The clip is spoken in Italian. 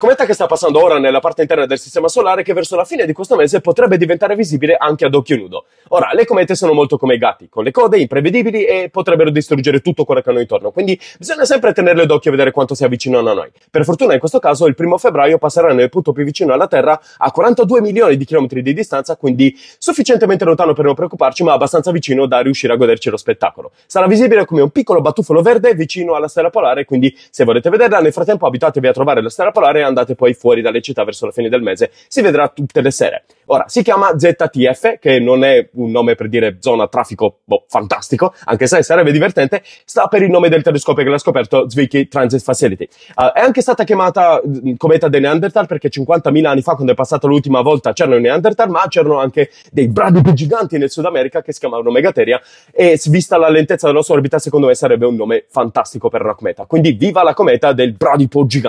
cometa che sta passando ora nella parte interna del Sistema Solare che verso la fine di questo mese potrebbe diventare visibile anche ad occhio nudo. Ora, le comete sono molto come i gatti, con le code imprevedibili e potrebbero distruggere tutto quello che hanno intorno, quindi bisogna sempre tenerle d'occhio e vedere quanto si avvicinano a noi. Per fortuna in questo caso il primo febbraio passerà nel punto più vicino alla Terra a 42 milioni di chilometri di distanza, quindi sufficientemente lontano per non preoccuparci, ma abbastanza vicino da riuscire a goderci lo spettacolo. Sarà visibile come un piccolo batuffolo verde vicino alla stella polare, quindi se volete vederla nel frattempo abitatevi a trovare la stella polare e andate poi fuori dalle città verso la fine del mese. Si vedrà tutte le sere. Ora, si chiama ZTF, che non è un nome per dire zona traffico boh, fantastico, anche se sarebbe divertente, sta per il nome del telescopio che l'ha scoperto, Zwicky Transit Facility. Uh, è anche stata chiamata mm, cometa dei Neanderthal perché 50.000 anni fa, quando è passata l'ultima volta, c'erano i Neanderthal, ma c'erano anche dei bradipi giganti nel Sud America che si chiamavano Megateria e vista la lentezza della sua orbita, secondo me sarebbe un nome fantastico per una cometa. Quindi viva la cometa del bradipo gigante!